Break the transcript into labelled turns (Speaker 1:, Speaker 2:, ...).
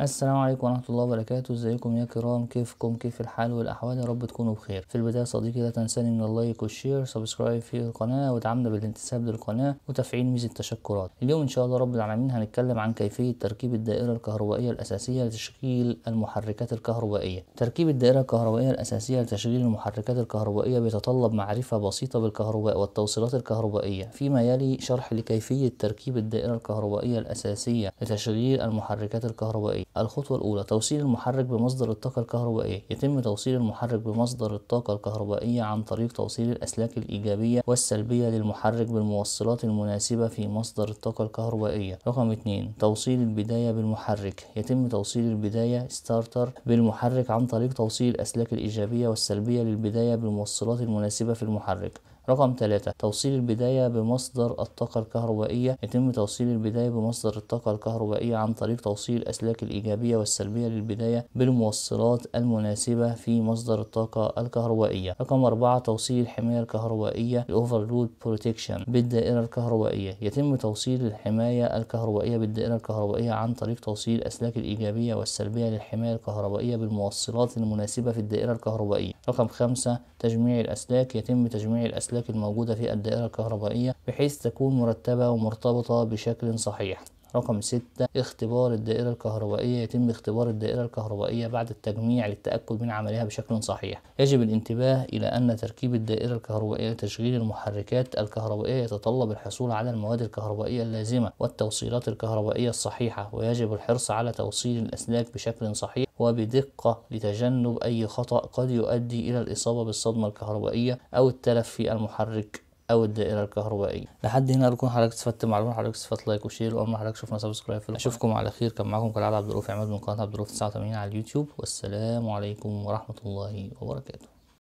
Speaker 1: السلام عليكم ورحمة الله وبركاته ازيكم يا كرام كيفكم كيف الحال والأحوال يا رب تكونوا بخير في البداية صديقي لا تنساني من اللايك والشير سبسكرايب في القناة ودعمنا بالانتساب للقناة وتفعيل ميزة التشكرات اليوم إن شاء الله رب العالمين هنتكلم عن كيفية تركيب الدائرة الكهربائية الأساسية لتشغيل المحركات الكهربائية تركيب الدائرة الكهربائية الأساسية لتشغيل المحركات الكهربائية بيتطلب معرفة بسيطة بالكهرباء والتوصيلات الكهربائية فيما يلي شرح لكيفية تركيب الدائرة الكهربائية الأساسية لتشغيل المحركات الكهربائية الكهربائية الخطوة الأولى توصيل المحرك بمصدر الطاقة الكهربائية يتم توصيل المحرك بمصدر الطاقة الكهربائية عن طريق توصيل الأسلاك الإيجابية والسلبية للمحرك بالموصلات المناسبة في مصدر الطاقة الكهربائية رقم 2 توصيل البداية بالمحرك يتم توصيل البداية ستارتر بالمحرك عن طريق توصيل الأسلاك الإيجابية والسلبية للبداية بالموصلات المناسبة في المحرك رقم 3 توصيل البداية بمصدر الطاقة الكهربائية يتم توصيل البداية بمصدر الطاقة الكهربائية عن طريق توصيل الأسلاك الإيجابية والسلبية للبداية بالموصلات المناسبة في مصدر الطاقة الكهربائية رقم 4 توصيل الحماية الكهربائية الأوفرلود بروتكشن بالدائرة الكهربائية يتم توصيل الحماية الكهربائية بالدائرة الكهربائية عن طريق توصيل الأسلاك الإيجابية والسلبية للحماية الكهربائية بالموصلات المناسبة في الدائرة الكهربائية رقم 5 تجميع الأسلاك يتم تجميع الأسلاك الأسلاك الموجودة في الدائرة الكهربائية بحيث تكون مرتبة ومرتبطة بشكل صحيح رقم ستة اختبار الدائرة الكهربائية يتم اختبار الدائرة الكهربائية بعد التجميع للتأكد من عملها بشكل صحيح يجب الانتباه إلى أن تركيب الدائرة الكهربائية لتشغيل المحركات الكهربائية يتطلب الحصول على المواد الكهربائية اللازمة والتوصيلات الكهربائية الصحيحة ويجب الحرص على توصيل الأسلاك بشكل صحيح وبدقة لتجنب أي خطأ قد يؤدي إلى الإصابة بالصدمة الكهربائية أو التلف في المحرك او الدائره الكهربائيه لحد هنا بكون حضرتك استفدت معلومه حضرتك استفدت لايك وشير واما حضرتك شفنا سبسكرايب في اشوفكم على خير كان معاكم كالعاده عبد الرؤوف عماد من قناه عبد الرؤوف 89 على اليوتيوب والسلام عليكم ورحمه الله وبركاته